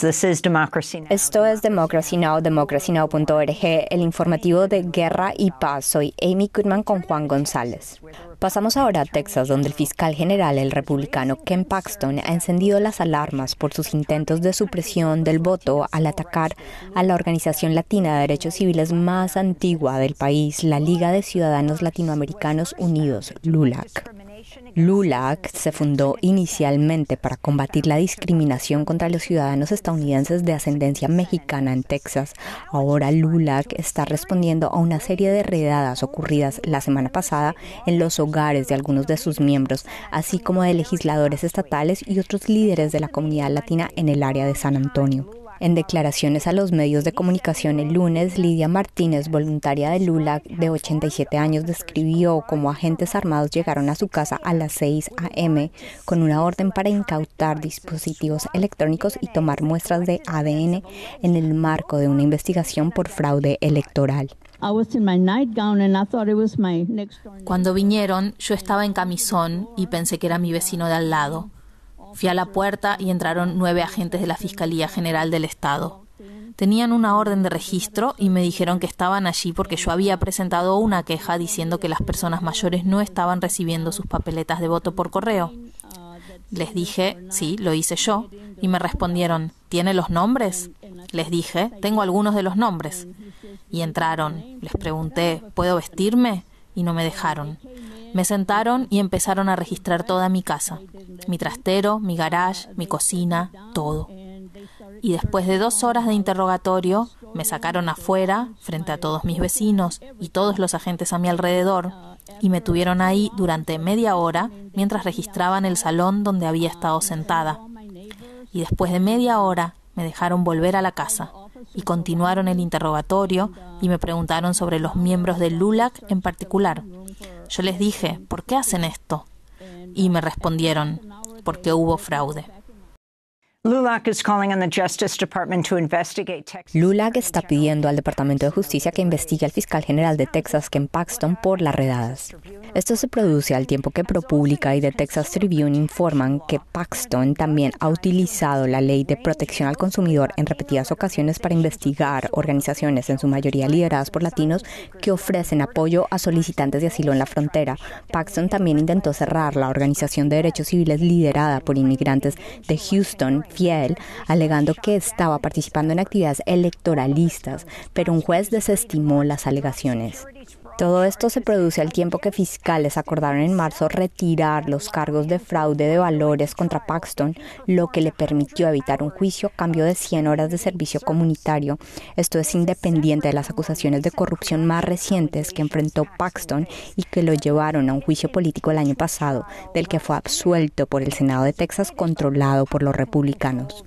Esto es Democracy Now, democracynow.org, el informativo de Guerra y Paz. Soy Amy Goodman con Juan González. Pasamos ahora a Texas, donde el fiscal general, el republicano Ken Paxton, ha encendido las alarmas por sus intentos de supresión del voto al atacar a la organización latina de derechos civiles más antigua del país, la Liga de Ciudadanos Latinoamericanos Unidos, LULAC. LULAC se fundó inicialmente para combatir la discriminación contra los ciudadanos estadounidenses de ascendencia mexicana en Texas. Ahora LULAC está respondiendo a una serie de redadas ocurridas la semana pasada en los hogares de algunos de sus miembros, así como de legisladores estatales y otros líderes de la comunidad latina en el área de San Antonio. En declaraciones a los medios de comunicación el lunes, Lidia Martínez, voluntaria de LULAC de 87 años, describió cómo agentes armados llegaron a su casa a las 6 a.m. con una orden para incautar dispositivos electrónicos y tomar muestras de ADN en el marco de una investigación por fraude electoral. Cuando vinieron, yo estaba en camisón y pensé que era mi vecino de al lado. Fui a la puerta y entraron nueve agentes de la Fiscalía General del Estado. Tenían una orden de registro y me dijeron que estaban allí porque yo había presentado una queja diciendo que las personas mayores no estaban recibiendo sus papeletas de voto por correo. Les dije, sí, lo hice yo, y me respondieron, ¿tiene los nombres? Les dije, tengo algunos de los nombres. Y entraron, les pregunté, ¿puedo vestirme? Y no me dejaron. Me sentaron y empezaron a registrar toda mi casa, mi trastero, mi garage, mi cocina, todo. Y después de dos horas de interrogatorio, me sacaron afuera, frente a todos mis vecinos y todos los agentes a mi alrededor, y me tuvieron ahí durante media hora mientras registraban el salón donde había estado sentada. Y después de media hora me dejaron volver a la casa y continuaron el interrogatorio y me preguntaron sobre los miembros del LULAC en particular yo les dije, ¿por qué hacen esto? Y me respondieron, porque hubo fraude. LULAC está pidiendo al Departamento de Justicia que investigue al fiscal general de Texas, Ken Paxton, por las redadas. Esto se produce al tiempo que ProPublica y The Texas Tribune informan que Paxton también ha utilizado la ley de protección al consumidor en repetidas ocasiones para investigar organizaciones, en su mayoría lideradas por latinos, que ofrecen apoyo a solicitantes de asilo en la frontera. Paxton también intentó cerrar la organización de derechos civiles liderada por inmigrantes de Houston, alegando que estaba participando en actividades electoralistas, pero un juez desestimó las alegaciones. Todo esto se produce al tiempo que fiscales acordaron en marzo retirar los cargos de fraude de valores contra Paxton, lo que le permitió evitar un juicio a cambio de 100 horas de servicio comunitario. Esto es independiente de las acusaciones de corrupción más recientes que enfrentó Paxton y que lo llevaron a un juicio político el año pasado, del que fue absuelto por el Senado de Texas controlado por los republicanos.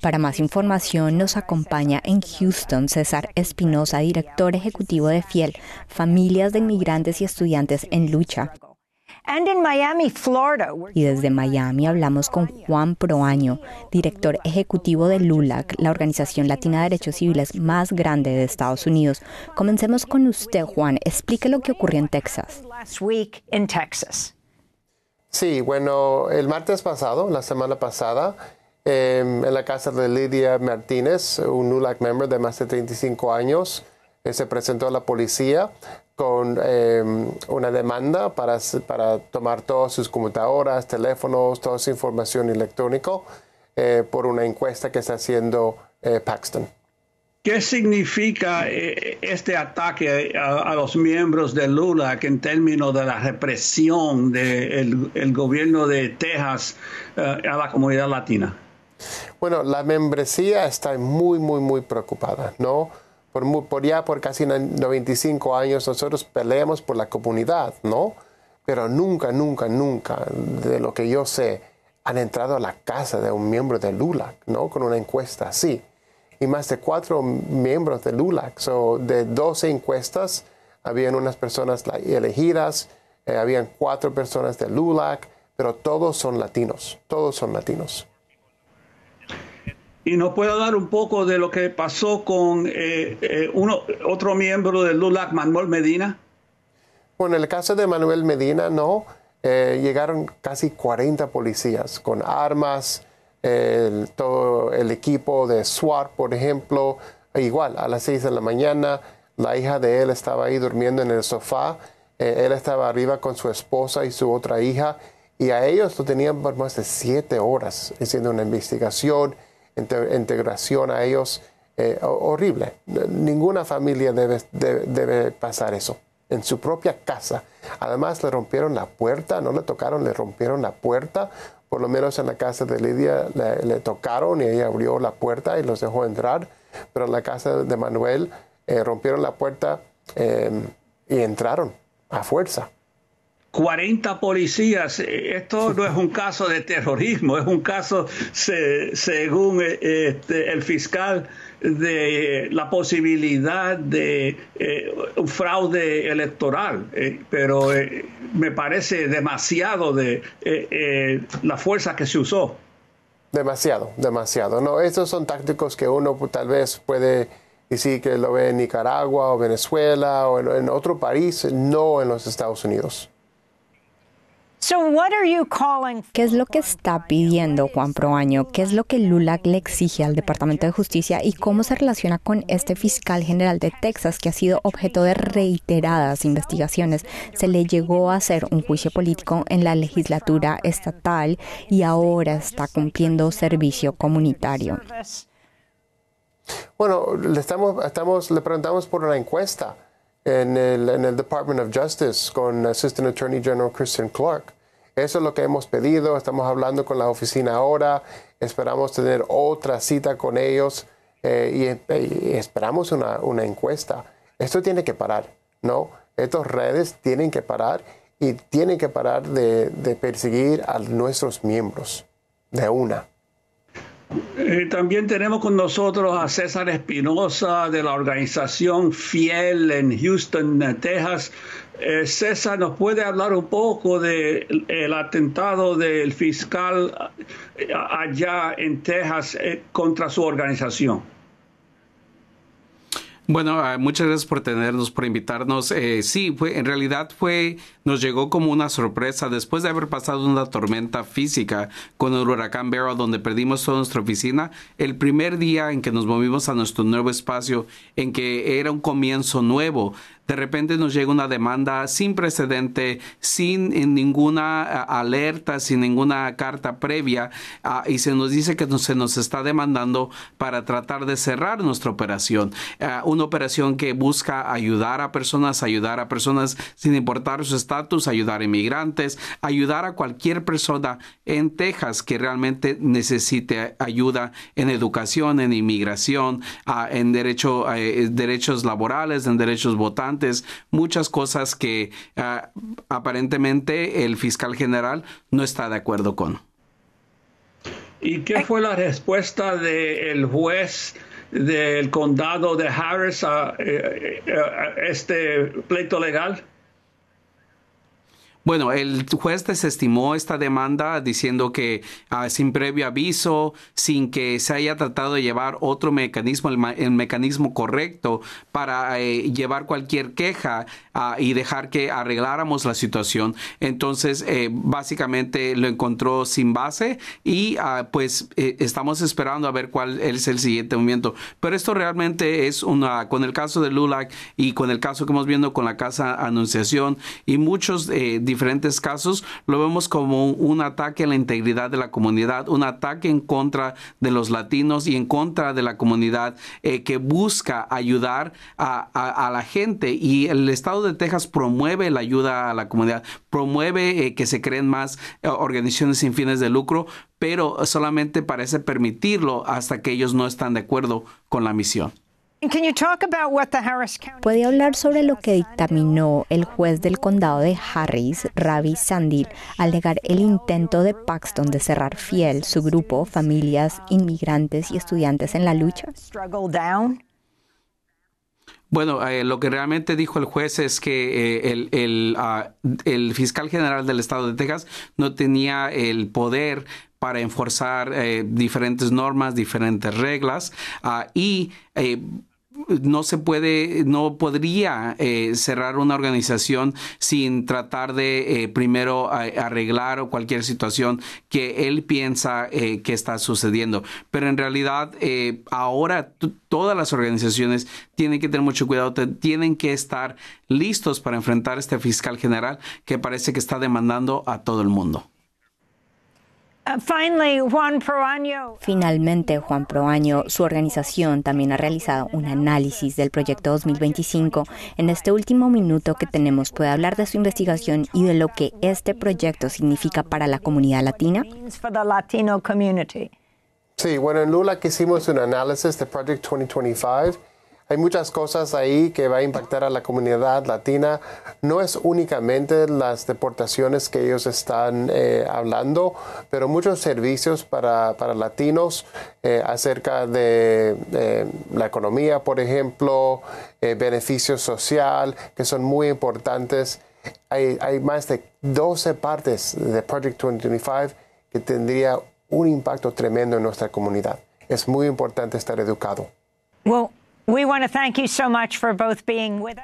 Para más información nos acompaña en Houston César Espinosa, director ejecutivo de Fiel, Familias de Inmigrantes y Estudiantes en Lucha. Y desde Miami hablamos con Juan Proaño, director ejecutivo de LULAC, la organización latina de derechos civiles más grande de Estados Unidos. Comencemos con usted, Juan. Explique lo que ocurrió en Texas. Sí, bueno, el martes pasado, la semana pasada, Em, en la casa de Lidia Martínez, un NULAC member de más de 35 años. Eh, se presentó a la policía con em, una demanda para, tomar todas sus computadoras, teléfonos, toda su información electrónica eh, por una encuesta que está haciendo eh, Paxton. ¿Qué significa este ataque a, los miembros del LULAC en términos de la represión del de el gobierno de Texas a la comunidad latina? Bueno, la membresía está muy, muy, muy preocupada, ¿no? Por, por ya por casi 95 años nosotros peleamos por la comunidad, ¿no? Pero nunca, nunca, nunca, de lo que yo sé, han entrado a la casa de un miembro de LULAC, ¿no? Con una encuesta así. Y más de cuatro miembros de LULAC. o de 12 encuestas, habían unas personas elegidas, eh, habían cuatro personas de LULAC, pero todos son latinos, todos son latinos y nos puede hablar un poco de lo que pasó con eh, eh, uno, otro miembro del LULAC, Manuel Medina? Bueno, en el caso de Manuel Medina, no. Eh, llegaron casi 40 policías con armas, todo el equipo de SWAT, por ejemplo, igual a las 6 de la mañana, la hija de él estaba ahí durmiendo en el sofá, él estaba arriba con su esposa y su otra hija, y a ellos lo tenían por más de 7 horas haciendo una investigación integración a ellos eh, horrible. Ninguna familia debe, debe, pasar eso en su propia casa. Además le rompieron la puerta, no le tocaron, le rompieron la puerta. Por lo menos en la casa de Lidia le, tocaron y ella abrió la puerta y los dejó entrar. Pero en la casa de Manuel eh, rompieron la puerta eh, y entraron a fuerza. 40 policías. Eh, esto no es un caso de terrorismo, es un caso, según eh, este, el fiscal, de la posibilidad de eh, un fraude electoral, pero me parece demasiado de la fuerza que se usó. Demasiado, demasiado. No, estos son tácticos que uno pues, tal vez puede decir que lo ve en Nicaragua o Venezuela o en otro país, no en los Estados Unidos. ¿Qué es lo que está pidiendo Juan Proaño? ¿Qué es lo que Lula le exige al Departamento de Justicia y cómo se relaciona con este fiscal general de Texas que ha sido objeto de reiteradas investigaciones? Se le llegó a hacer un juicio político en la legislatura estatal y ahora está cumpliendo servicio comunitario. Bueno, le, estamos, le preguntamos por una encuesta en el, en el Department of Justice con Assistant Attorney General Christian Clark. Eso es lo que hemos pedido, estamos hablando con la oficina ahora, esperamos tener otra cita con ellos eh, eh, y, esperamos una, encuesta. Esto tiene que parar, ¿no? Estas redes tienen que parar y tienen que parar de perseguir a nuestros miembros de una. Eh, también tenemos con nosotros a César Espinosa de la organización Fiel en Houston, Texas. Eh, César, ¿nos puede hablar un poco del atentado del fiscal eh, allá en Texas contra su organización? Bueno, ah, muchas gracias por tenernos, por invitarnos. Eh, sí, fue, en realidad fue, nos llegó como una sorpresa después de haber pasado una tormenta física con el huracán Barrow, donde perdimos toda nuestra oficina. El primer día en que nos movimos a nuestro nuevo espacio, en que era un comienzo nuevo, de repente nos llega una demanda sin precedente, sin eh, ninguna eh, alerta, sin ninguna carta previa, ah, y se nos dice que se nos está demandando para tratar de cerrar nuestra operación. Ah, una operación que busca ayudar a personas, ayudar a personas sin importar su estatus, ayudar a inmigrantes, ayudar a cualquier persona en Texas que realmente necesite ayuda en educación, en inmigración, ah, en derecho, eh, derechos laborales, en derechos votantes muchas cosas que ah, aparentemente el fiscal general no está de acuerdo con. ¿Y qué fue la respuesta del juez del condado de Harris a eh, eh, este pleito legal? Bueno, el juez desestimó esta demanda diciendo que ah, sin previo aviso, sin que se haya tratado de llevar otro mecanismo, el, mecanismo correcto para eh, llevar cualquier queja ah, y dejar que arregláramos la situación. Entonces, eh, básicamente lo encontró sin base y ah, pues eh, estamos esperando a ver cuál es el siguiente movimiento. Pero esto realmente es una, con el caso de LULAC y con el caso que hemos viendo con la Casa Anunciación y muchos diferentes casos lo vemos como un, ataque a la integridad de la comunidad, un ataque en contra de los latinos y en contra de la comunidad eh, que busca ayudar a, la gente. Y el estado de Texas promueve la ayuda a la comunidad, promueve eh, que se creen más eh, organizaciones sin fines de lucro, pero solamente parece permitirlo hasta que ellos no están de acuerdo con la misión. ¿Puede hablar sobre lo que dictaminó el juez del condado de Harris, Ravi Sandil, al negar el intento de Paxton de cerrar fiel su grupo, familias, inmigrantes y estudiantes en la lucha? Bueno, eh, lo que realmente dijo el juez es que eh, ah, el, fiscal general del estado de Texas no tenía el poder para enforzar eh, diferentes normas, diferentes reglas ah, y no se puede, no podría eh, cerrar una organización sin tratar de eh, primero arreglar cualquier situación que él piensa eh, que está sucediendo. Pero en realidad ahora todas las organizaciones tienen que tener mucho cuidado, tienen que estar listos para enfrentar a este fiscal general que parece que está demandando a todo el mundo. Uh, Finalmente, Juan Proaño, su organización también ha realizado un análisis del proyecto 2025. En este último minuto que tenemos, ¿puede hablar de su investigación y de lo que este proyecto significa para la comunidad latina? Sí, bueno, en Lula hicimos un análisis del proyecto 2025 hay muchas cosas ahí que va a impactar a la comunidad latina. No es únicamente las deportaciones que ellos están eh, hablando, pero muchos servicios para, latinos eh, acerca de eh, la economía, por ejemplo, beneficio social, que son muy importantes. Hay, más de 12 partes de Project 2025 que tendría un impacto tremendo en nuestra comunidad. Es muy importante estar educado.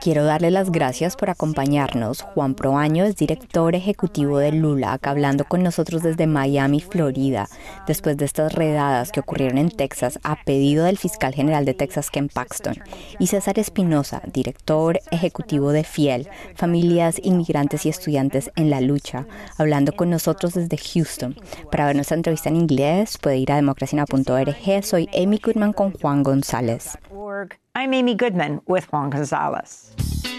Quiero darle las gracias por acompañarnos. Juan Proaño es director ejecutivo de LULAC, hablando con nosotros desde Miami, Florida, después de estas redadas que ocurrieron en Texas a pedido del fiscal general de Texas, Ken Paxton, y César Espinosa, director ejecutivo de FIEL, Familias, Inmigrantes y Estudiantes en la Lucha, hablando con nosotros desde Houston. Para ver nuestra entrevista en inglés, puede ir a democracia.org. Soy Amy Goodman con Juan González. I'm Amy Goodman with Juan Gonzalez.